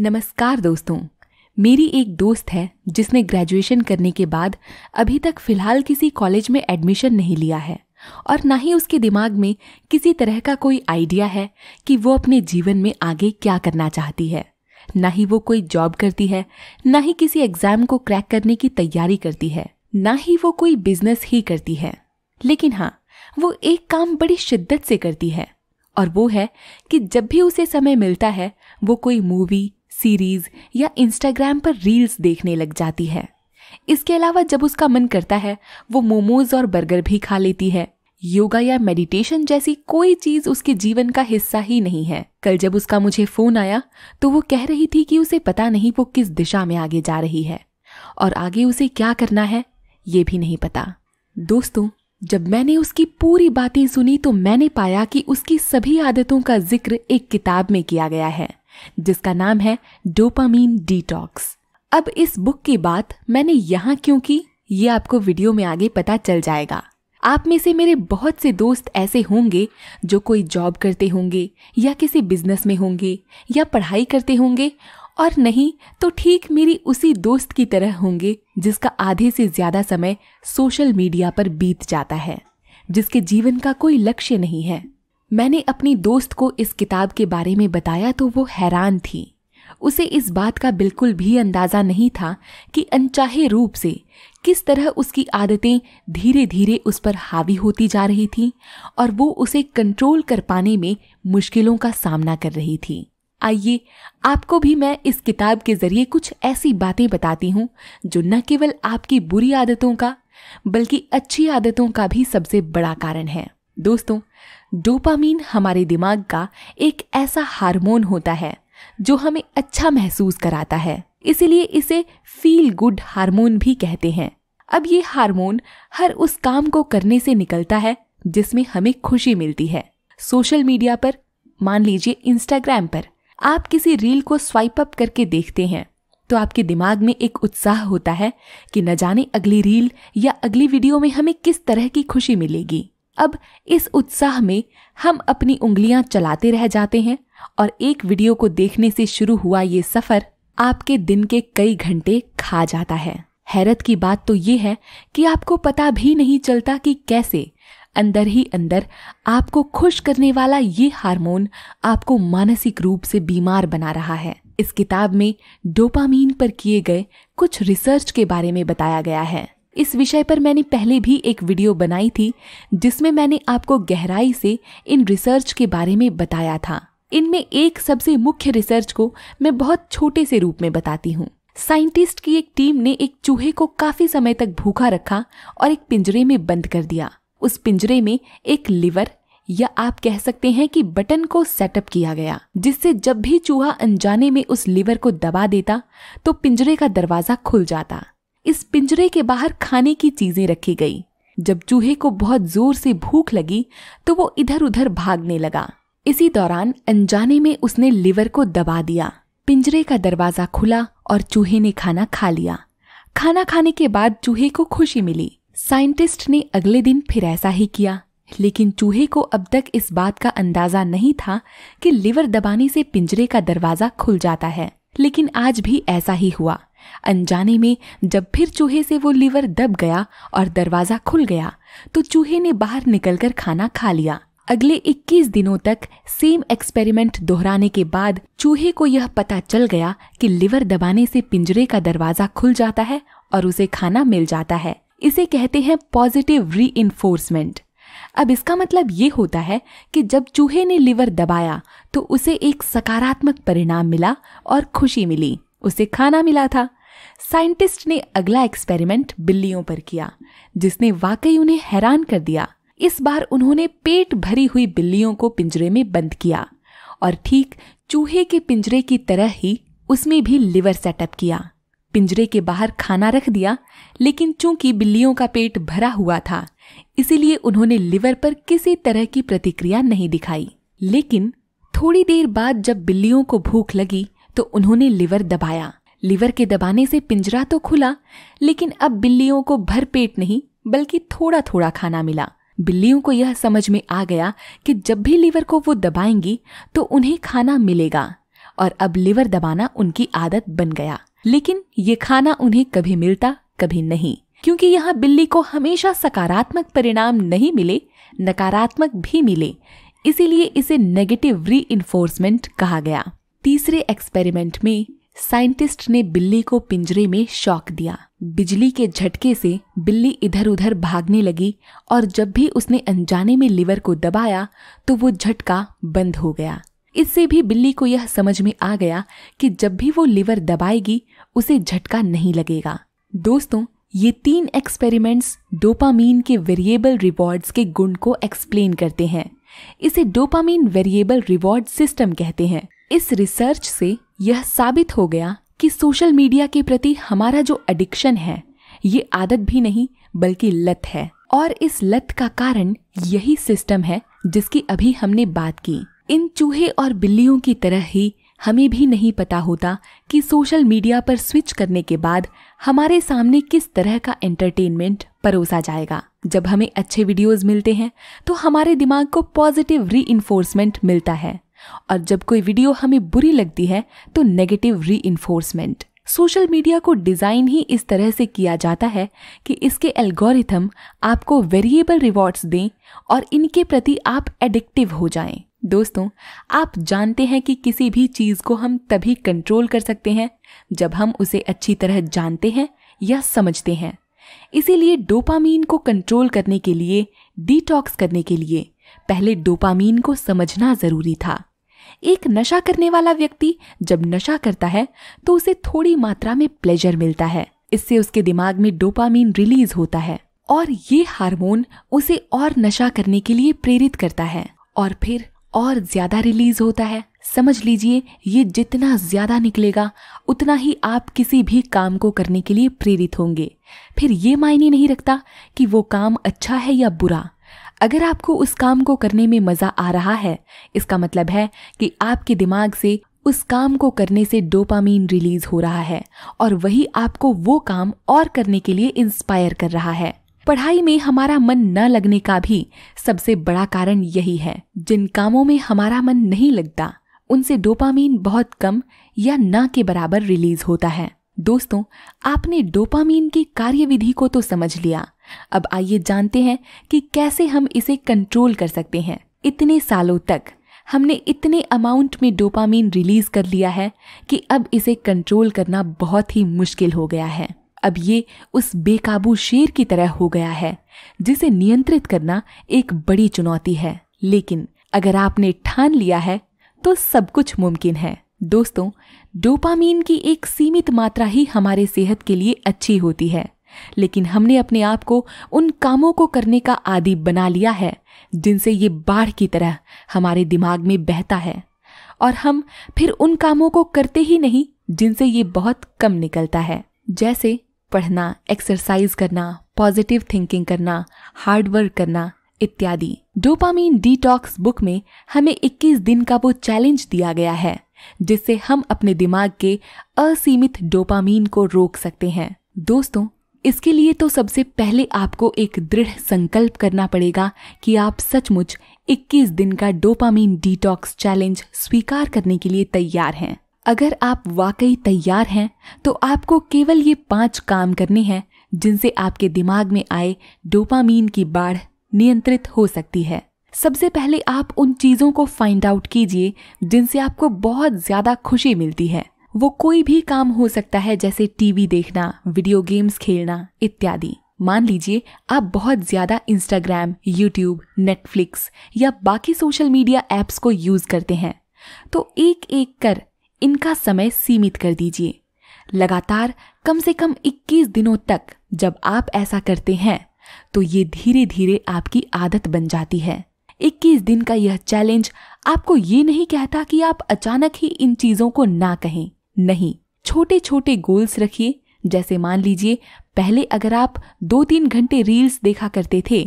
नमस्कार दोस्तों मेरी एक दोस्त है जिसने ग्रेजुएशन करने के बाद अभी तक फ़िलहाल किसी कॉलेज में एडमिशन नहीं लिया है और ना ही उसके दिमाग में किसी तरह का कोई आइडिया है कि वो अपने जीवन में आगे क्या करना चाहती है ना ही वो कोई जॉब करती है ना ही किसी एग्ज़ाम को क्रैक करने की तैयारी करती है ना ही वो कोई बिजनेस ही करती है लेकिन हाँ वो एक काम बड़ी शिद्दत से करती है और वो है कि जब भी उसे समय मिलता है वो कोई मूवी सीरीज या इंस्टाग्राम पर रील्स देखने लग जाती है इसके अलावा जब उसका मन करता है वो मोमोज और बर्गर भी खा लेती है योगा या मेडिटेशन जैसी कोई चीज उसके जीवन का हिस्सा ही नहीं है कल जब उसका मुझे फोन आया तो वो कह रही थी कि उसे पता नहीं वो किस दिशा में आगे जा रही है और आगे उसे क्या करना है ये भी नहीं पता दोस्तों जब मैंने उसकी पूरी बातें सुनी तो मैंने पाया कि उसकी सभी आदतों का जिक्र एक किताब में किया गया है जिसका नाम है डोपामीन डिटॉक्स अब इस बुक की बात मैंने यहाँ क्यों की ये आपको वीडियो में आगे पता चल जाएगा आप में से मेरे बहुत से दोस्त ऐसे होंगे जो कोई जॉब करते होंगे या किसी बिजनेस में होंगे या पढ़ाई करते होंगे और नहीं तो ठीक मेरी उसी दोस्त की तरह होंगे जिसका आधे से ज्यादा समय सोशल मीडिया पर बीत जाता है जिसके जीवन का कोई लक्ष्य नहीं है मैंने अपनी दोस्त को इस किताब के बारे में बताया तो वो हैरान थी उसे इस बात का बिल्कुल भी अंदाजा नहीं था कि अनचाहे रूप से किस तरह उसकी आदतें धीरे धीरे उस पर हावी होती जा रही थीं और वो उसे कंट्रोल कर पाने में मुश्किलों का सामना कर रही थी आइए आपको भी मैं इस किताब के जरिए कुछ ऐसी बातें बताती हूँ जो न केवल आपकी बुरी आदतों का बल्कि अच्छी आदतों का भी सबसे बड़ा कारण है दोस्तों डोपामीन हमारे दिमाग का एक ऐसा हार्मोन होता है जो हमें अच्छा महसूस कराता है इसीलिए इसे फील गुड हार्मोन भी कहते हैं अब ये हार्मोन हर उस काम को करने से निकलता है जिसमें हमें खुशी मिलती है सोशल मीडिया पर मान लीजिए इंस्टाग्राम पर आप किसी रील को स्वाइप अप करके देखते हैं तो आपके दिमाग में एक उत्साह होता है कि न जाने अगली रील या अगली वीडियो में हमें किस तरह की खुशी मिलेगी अब इस उत्साह में हम अपनी उंगलियां चलाते रह जाते हैं और एक वीडियो को देखने से शुरू हुआ ये सफर आपके दिन के कई घंटे खा जाता है हैरत की बात तो ये है कि आपको पता भी नहीं चलता कि कैसे अंदर ही अंदर आपको खुश करने वाला ये हार्मोन आपको मानसिक रूप से बीमार बना रहा है इस किताब में डोपामीन पर किए गए कुछ रिसर्च के बारे में बताया गया है इस विषय पर मैंने पहले भी एक वीडियो बनाई थी जिसमें मैंने आपको गहराई से इन रिसर्च के बारे में बताया था इनमें एक सबसे मुख्य रिसर्च को मैं बहुत छोटे से रूप में बताती हूँ साइंटिस्ट की एक टीम ने एक चूहे को काफी समय तक भूखा रखा और एक पिंजरे में बंद कर दिया उस पिंजरे में एक लिवर या आप कह सकते हैं कि बटन को सेटअप किया गया जिससे जब भी चूहा अनजाने में उस लिवर को दबा देता तो पिंजरे का दरवाजा खुल जाता इस पिंजरे के बाहर खाने की चीजें रखी गई जब चूहे को बहुत जोर से भूख लगी तो वो इधर उधर भागने लगा इसी दौरान अनजाने में उसने लिवर को दबा दिया पिंजरे का दरवाजा खुला और चूहे ने खाना खा लिया खाना खाने के बाद चूहे को खुशी मिली साइंटिस्ट ने अगले दिन फिर ऐसा ही किया लेकिन चूहे को अब तक इस बात का अंदाजा नहीं था कि लिवर दबाने से पिंजरे का दरवाजा खुल जाता है लेकिन आज भी ऐसा ही हुआ अनजाने में जब फिर चूहे से वो लीवर दब गया और दरवाज़ा खुल गया तो चूहे ने बाहर निकलकर खाना खा लिया अगले 21 दिनों तक सेम एक्सपेरिमेंट दोहराने के बाद चूहे को यह पता चल गया कि लिवर दबाने से पिंजरे का दरवाज़ा खुल जाता है और उसे खाना मिल जाता है इसे कहते हैं पॉजिटिव री अब इसका मतलब ये होता है कि जब चूहे ने लिवर दबाया तो उसे एक सकारात्मक परिणाम मिला और खुशी मिली उसे खाना मिला था साइंटिस्ट ने अगला एक्सपेरिमेंट बिल्लियों पर किया जिसने वाकई उन्हें हैरान कर दिया इस बार उन्होंने पेट भरी हुई बिल्लियों को पिंजरे में बंद किया और ठीक चूहे के पिंजरे की तरह ही उसमें भी लिवर सेटअप किया पिंजरे के बाहर खाना रख दिया लेकिन चूंकि बिल्लियों का पेट भरा हुआ था इसीलिए उन्होंने लिवर पर किसी तरह की प्रतिक्रिया नहीं दिखाई लेकिन थोड़ी देर बाद जब बिल्लियों को भूख लगी तो उन्होंने लिवर दबाया लिवर के दबाने से पिंजरा तो खुला लेकिन अब बिल्लियों को भर पेट नहीं बल्कि थोड़ा थोड़ा खाना मिला बिल्लियों को यह समझ में आ गया कि जब भी लिवर को वो दबाएंगी तो उन्हें खाना मिलेगा और अब लिवर दबाना उनकी आदत बन गया लेकिन ये खाना उन्हें कभी मिलता कभी नहीं क्योंकि यहाँ बिल्ली को हमेशा सकारात्मक परिणाम नहीं मिले नकारात्मक भी मिले इसीलिए इसे नेगेटिव री कहा गया तीसरे एक्सपेरिमेंट में साइंटिस्ट ने बिल्ली को पिंजरे में शॉक दिया बिजली के झटके से बिल्ली इधर उधर भागने लगी और जब भी उसने अनजाने में लिवर को दबाया तो वो झटका बंद हो गया इससे भी बिल्ली को यह समझ में आ गया कि जब भी वो लिवर दबाएगी उसे झटका नहीं लगेगा दोस्तों ये तीन एक्सपेरिमेंट्स डोपामीन के वेरिएबल रिवॉर्ड्स के गुण को एक्सप्लेन करते हैं इसे डोपामीन वेरिएबल रिवॉर्ड सिस्टम कहते हैं इस रिसर्च से यह साबित हो गया कि सोशल मीडिया के प्रति हमारा जो एडिक्शन है ये आदत भी नहीं बल्कि लत है और इस लत का कारण यही सिस्टम है जिसकी अभी हमने बात की इन चूहे और बिल्लियों की तरह ही हमें भी नहीं पता होता कि सोशल मीडिया पर स्विच करने के बाद हमारे सामने किस तरह का एंटरटेनमेंट परोसा जाएगा जब हमें अच्छे वीडियोस मिलते हैं तो हमारे दिमाग को पॉजिटिव री मिलता है और जब कोई वीडियो हमें बुरी लगती है तो नेगेटिव री सोशल मीडिया को डिज़ाइन ही इस तरह से किया जाता है कि इसके एल्गोरिथम आपको वेरिएबल रिवॉर्ड्स दें और इनके प्रति आप एडिक्टिव हो जाएं। दोस्तों आप जानते हैं कि किसी भी चीज़ को हम तभी कंट्रोल कर सकते हैं जब हम उसे अच्छी तरह जानते हैं या समझते हैं इसीलिए डोपामीन को कंट्रोल करने के लिए डिटॉक्स करने के लिए पहले डोपामीन को समझना ज़रूरी था एक नशा करने वाला व्यक्ति जब नशा करता है तो उसे थोड़ी मात्रा में प्लेजर मिलता है इससे उसके दिमाग में डोपामीन रिलीज होता है और ये हार्मोन उसे और नशा करने के लिए प्रेरित करता है और फिर और ज़्यादा रिलीज़ होता है समझ लीजिए ये जितना ज़्यादा निकलेगा उतना ही आप किसी भी काम को करने के लिए प्रेरित होंगे फिर ये मायने नहीं रखता कि वो काम अच्छा है या बुरा अगर आपको उस काम को करने में मज़ा आ रहा है इसका मतलब है कि आपके दिमाग से उस काम को करने से डोपामीन रिलीज हो रहा है और वही आपको वो काम और करने के लिए इंस्पायर कर रहा है पढ़ाई में हमारा मन न लगने का भी सबसे बड़ा कारण यही है जिन कामों में हमारा मन नहीं लगता उनसे डोपामीन बहुत कम या न के बराबर रिलीज होता है दोस्तों आपने डोपामीन की कार्यविधि को तो समझ लिया अब आइए जानते हैं कि कैसे हम इसे कंट्रोल कर सकते हैं इतने सालों तक हमने इतने अमाउंट में डोपामीन रिलीज कर लिया है कि अब इसे कंट्रोल करना बहुत ही मुश्किल हो गया है अब ये उस बेकाबू शेर की तरह हो गया है जिसे नियंत्रित करना एक बड़ी चुनौती है लेकिन अगर आपने ठान लिया है तो सब कुछ मुमकिन है दोस्तों डोपामीन की एक सीमित मात्रा ही हमारे सेहत के लिए अच्छी होती है लेकिन हमने अपने आप को उन कामों को करने का आदि बना लिया है जिनसे ये बाढ़ की तरह हमारे दिमाग में बहता है और हम फिर उन कामों को करते ही नहीं जिनसे ये बहुत कम निकलता है जैसे पढ़ना एक्सरसाइज करना पॉजिटिव थिंकिंग करना हार्ड वर्क करना इत्यादि डोपामीन डिटॉक्स बुक में हमें 21 दिन का वो चैलेंज दिया गया है जिससे हम अपने दिमाग के असीमित डोपामीन को रोक सकते हैं दोस्तों इसके लिए तो सबसे पहले आपको एक दृढ़ संकल्प करना पड़ेगा कि आप सचमुच 21 दिन का डोपामीन डिटॉक्स चैलेंज स्वीकार करने के लिए तैयार हैं अगर आप वाकई तैयार हैं तो आपको केवल ये पांच काम करने हैं जिनसे आपके दिमाग में आए डोपामीन की बाढ़ नियंत्रित हो सकती है सबसे पहले आप उन चीजों को फाइंड आउट कीजिए जिनसे आपको बहुत ज्यादा खुशी मिलती है वो कोई भी काम हो सकता है जैसे टीवी देखना वीडियो गेम्स खेलना इत्यादि मान लीजिए आप बहुत ज्यादा इंस्टाग्राम यूट्यूब नेटफ्लिक्स या बाकी सोशल मीडिया एप्स को यूज करते हैं तो एक एक कर इनका समय सीमित कर दीजिए लगातार कम से कम 21 दिनों तक जब आप ऐसा करते हैं तो ये धीरे धीरे आपकी आदत बन जाती है 21 दिन का यह चैलेंज आपको ये नहीं कहता कि आप अचानक ही इन चीजों को ना कहें नहीं छोटे छोटे गोल्स रखिए जैसे मान लीजिए पहले अगर आप दो तीन घंटे रील्स देखा करते थे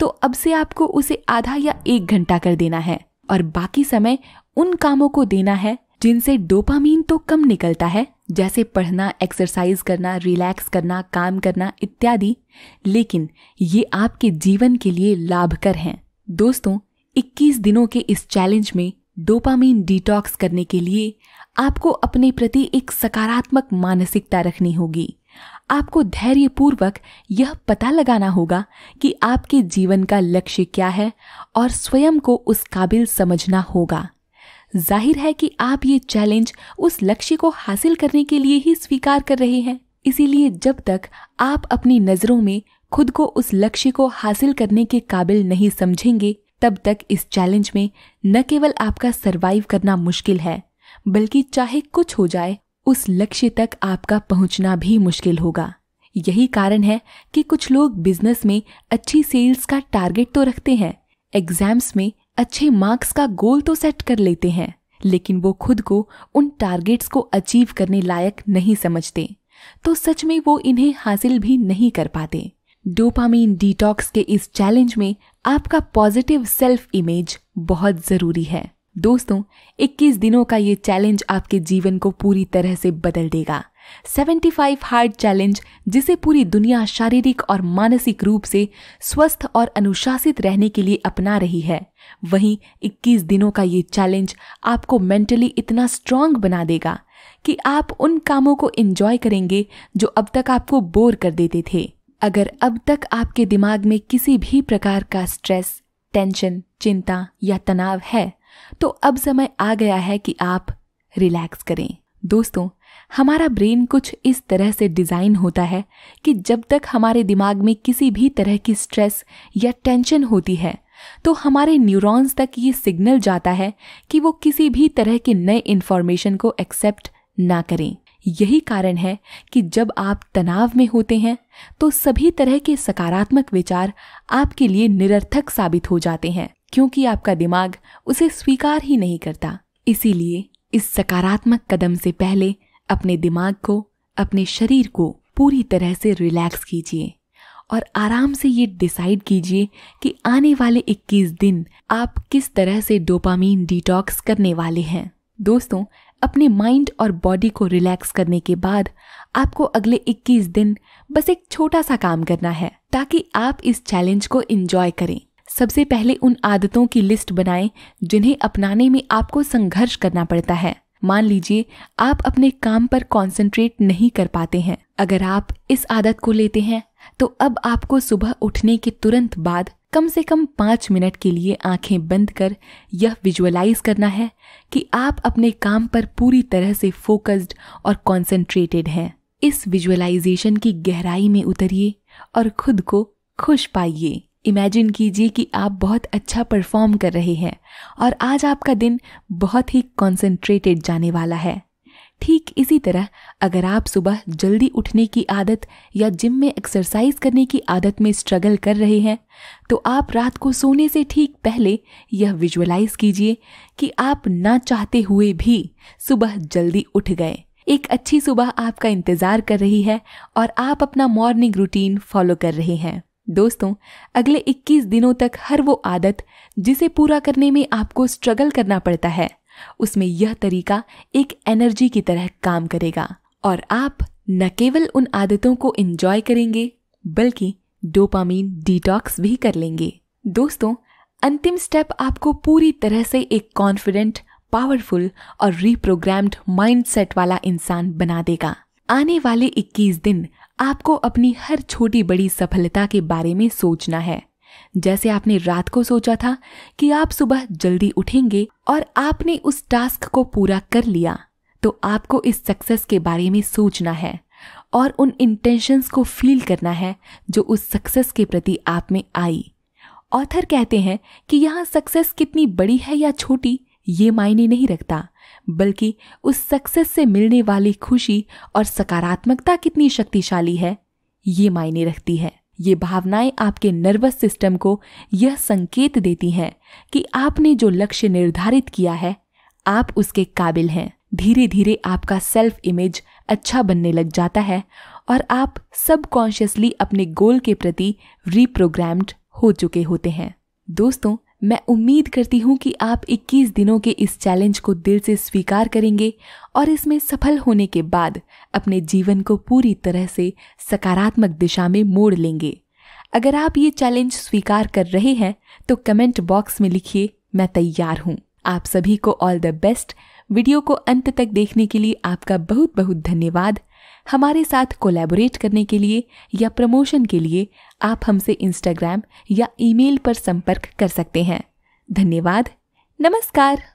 तो अब से आपको उसे आधा या एक घंटा कर देना है और बाकी समय उन कामों को देना है जिनसे डोपामीन तो कम निकलता है जैसे पढ़ना एक्सरसाइज करना रिलैक्स करना काम करना इत्यादि लेकिन ये आपके जीवन के लिए लाभकर हैं दोस्तों 21 दिनों के इस चैलेंज में डोपामीन डिटॉक्स करने के लिए आपको अपने प्रति एक सकारात्मक मानसिकता रखनी होगी आपको धैर्यपूर्वक यह पता लगाना होगा कि आपके जीवन का लक्ष्य क्या है और स्वयं को उस काबिल समझना होगा जाहिर है कि आप ये चैलेंज उस लक्ष्य को हासिल करने के लिए ही स्वीकार कर रहे हैं इसीलिए जब तक आप अपनी नजरों में खुद को उस लक्ष्य को हासिल करने के काबिल नहीं समझेंगे तब तक इस चैलेंज में न केवल आपका सरवाइव करना मुश्किल है बल्कि चाहे कुछ हो जाए उस लक्ष्य तक आपका पहुंचना भी मुश्किल होगा यही कारण है कि कुछ लोग बिजनेस में अच्छी सेल्स का टारगेट तो रखते हैं एग्जाम्स में अच्छे मार्क्स का गोल तो सेट कर लेते हैं लेकिन वो खुद को उन टारगेट्स को अचीव करने लायक नहीं समझते तो सच में वो इन्हें हासिल भी नहीं कर पाते डोपामीन डिटॉक्स के इस चैलेंज में आपका पॉजिटिव सेल्फ इमेज बहुत जरूरी है दोस्तों 21 दिनों का ये चैलेंज आपके जीवन को पूरी तरह से बदल देगा 75 हार्ड चैलेंज जिसे पूरी दुनिया शारीरिक और मानसिक रूप से स्वस्थ और अनुशासित रहने के लिए अपना रही है वहीं 21 दिनों का ये चैलेंज आपको मेंटली इतना स्ट्रांग बना देगा कि आप उन कामों को एंजॉय करेंगे जो अब तक आपको बोर कर देते थे अगर अब तक आपके दिमाग में किसी भी प्रकार का स्ट्रेस टेंशन चिंता या तनाव है तो अब समय आ गया है कि आप रिलैक्स करें दोस्तों हमारा ब्रेन कुछ इस तरह से डिज़ाइन होता है कि जब तक हमारे दिमाग में किसी भी तरह की स्ट्रेस या टेंशन होती है तो हमारे न्यूरॉन्स तक ये सिग्नल जाता है कि वो किसी भी तरह के नए इन्फॉर्मेशन को एक्सेप्ट ना करें यही कारण है कि जब आप तनाव में होते हैं तो सभी तरह के सकारात्मक विचार आपके लिए निरर्थक साबित हो जाते हैं क्योंकि आपका दिमाग उसे स्वीकार ही नहीं करता इसीलिए इस सकारात्मक कदम से पहले अपने दिमाग को अपने शरीर को पूरी तरह से रिलैक्स कीजिए और आराम से ये डिसाइड कीजिए कि आने वाले 21 दिन आप किस तरह से डोपामीन डिटॉक्स करने वाले हैं दोस्तों अपने माइंड और बॉडी को रिलैक्स करने के बाद आपको अगले 21 दिन बस एक छोटा सा काम करना है ताकि आप इस चैलेंज को एंजॉय करें सबसे पहले उन आदतों की लिस्ट बनाएं जिन्हें अपनाने में आपको संघर्ष करना पड़ता है मान लीजिए आप अपने काम पर कंसंट्रेट नहीं कर पाते हैं अगर आप इस आदत को लेते हैं तो अब आपको सुबह उठने के तुरंत बाद कम से कम पाँच मिनट के लिए आंखें बंद कर यह विजुअलाइज करना है कि आप अपने काम पर पूरी तरह से फोकस्ड और कॉन्सेंट्रेटेड हैं इस विजुअलाइजेशन की गहराई में उतरिए और खुद को खुश पाइए इमेजिन कीजिए कि आप बहुत अच्छा परफॉर्म कर रहे हैं और आज आपका दिन बहुत ही कॉन्सेंट्रेटेड जाने वाला है ठीक इसी तरह अगर आप सुबह जल्दी उठने की आदत या जिम में एक्सरसाइज करने की आदत में स्ट्रगल कर रहे हैं तो आप रात को सोने से ठीक पहले यह विजुअलाइज कीजिए कि आप ना चाहते हुए भी सुबह जल्दी उठ गए एक अच्छी सुबह आपका इंतज़ार कर रही है और आप अपना मॉर्निंग रूटीन फॉलो कर रहे हैं दोस्तों अगले 21 दिनों तक हर वो आदत जिसे पूरा करने में आपको स्ट्रगल करना पड़ता है उसमें यह तरीका एक एनर्जी की तरह काम करेगा और आप न केवल उन आदतों को एंजॉय करेंगे बल्कि डोपामीन डिटॉक्स भी कर लेंगे दोस्तों अंतिम स्टेप आपको पूरी तरह से एक कॉन्फिडेंट पावरफुल और रिप्रोग्राम्ड माइंडसेट वाला इंसान बना देगा आने वाले 21 दिन आपको अपनी हर छोटी बड़ी सफलता के बारे में सोचना है जैसे आपने रात को सोचा था कि आप सुबह जल्दी उठेंगे और आपने उस टास्क को पूरा कर लिया तो आपको इस सक्सेस के बारे में सोचना है और उन इंटेंशंस को फील करना है जो उस सक्सेस के प्रति आप में आई ऑथर कहते हैं कि यहाँ सक्सेस कितनी बड़ी है या छोटी ये मायने नहीं रखता बल्कि उस सक्सेस से मिलने वाली खुशी और सकारात्मकता कितनी शक्तिशाली है ये मायने रखती है ये भावनाएं आपके नर्वस सिस्टम को यह संकेत देती हैं कि आपने जो लक्ष्य निर्धारित किया है आप उसके काबिल हैं धीरे धीरे आपका सेल्फ इमेज अच्छा बनने लग जाता है और आप सबकॉन्शियसली अपने गोल के प्रति रिप्रोग्राम्ड हो चुके होते हैं दोस्तों मैं उम्मीद करती हूँ कि आप 21 दिनों के इस चैलेंज को दिल से स्वीकार करेंगे और इसमें सफल होने के बाद अपने जीवन को पूरी तरह से सकारात्मक दिशा में मोड़ लेंगे अगर आप ये चैलेंज स्वीकार कर रहे हैं तो कमेंट बॉक्स में लिखिए मैं तैयार हूँ आप सभी को ऑल द बेस्ट वीडियो को अंत तक देखने के लिए आपका बहुत बहुत धन्यवाद हमारे साथ कोलैबोरेट करने के लिए या प्रमोशन के लिए आप हमसे इंस्टाग्राम या ईमेल पर संपर्क कर सकते हैं धन्यवाद नमस्कार